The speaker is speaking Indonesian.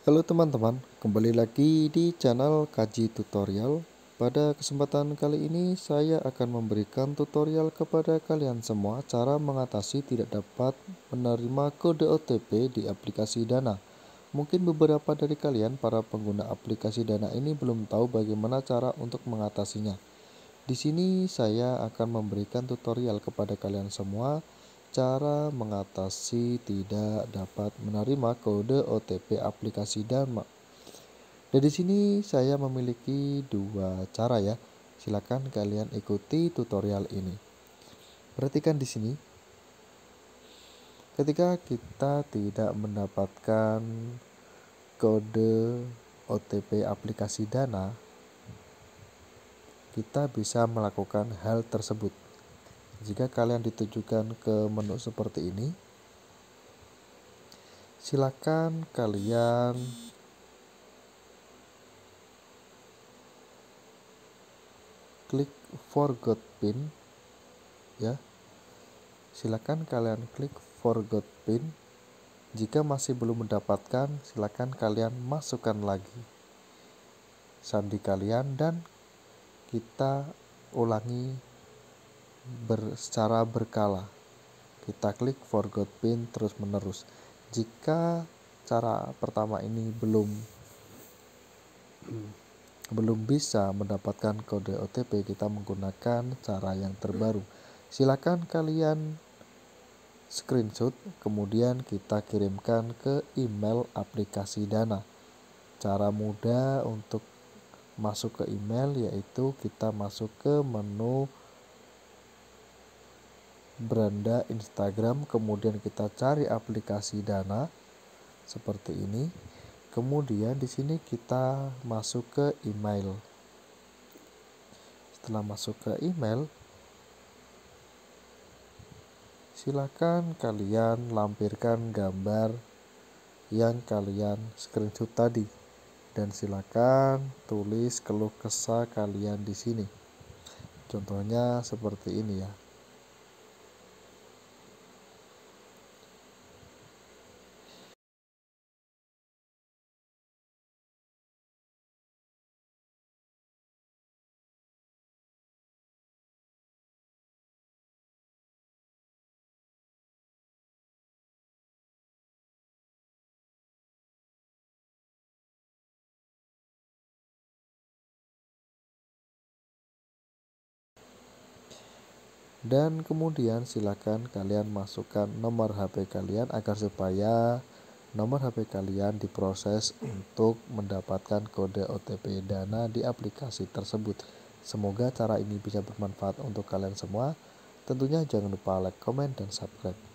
Halo teman-teman, kembali lagi di channel Kaji Tutorial. Pada kesempatan kali ini saya akan memberikan tutorial kepada kalian semua cara mengatasi tidak dapat menerima kode OTP di aplikasi Dana. Mungkin beberapa dari kalian para pengguna aplikasi Dana ini belum tahu bagaimana cara untuk mengatasinya. Di sini saya akan memberikan tutorial kepada kalian semua Cara mengatasi tidak dapat menerima kode OTP aplikasi Dharma. Dan di sini saya memiliki dua cara ya. Silakan kalian ikuti tutorial ini. Perhatikan di sini. Ketika kita tidak mendapatkan kode OTP aplikasi Dana, kita bisa melakukan hal tersebut. Jika kalian ditujukan ke menu seperti ini, silakan kalian klik forgot pin ya. Silakan kalian klik forgot pin. Jika masih belum mendapatkan, silakan kalian masukkan lagi sandi kalian dan kita ulangi ber, secara berkala. Kita klik forgot pin terus menerus. Jika cara pertama ini belum belum bisa mendapatkan kode OTP, kita menggunakan cara yang terbaru. Silakan kalian screenshot, kemudian kita kirimkan ke email aplikasi Dana. Cara mudah untuk masuk ke email yaitu kita masuk ke menu beranda Instagram, kemudian kita cari aplikasi Dana seperti ini. Kemudian di sini kita masuk ke email. Setelah masuk ke email, silakan kalian lampirkan gambar yang kalian screenshot tadi dan silakan tulis keluh kesah kalian di sini. Contohnya seperti ini ya. dan kemudian silakan kalian masukkan nomor HP kalian agar supaya nomor HP kalian diproses untuk mendapatkan kode OTP Dana di aplikasi tersebut. Semoga cara ini bisa bermanfaat untuk kalian semua. Tentunya jangan lupa like, comment, dan subscribe.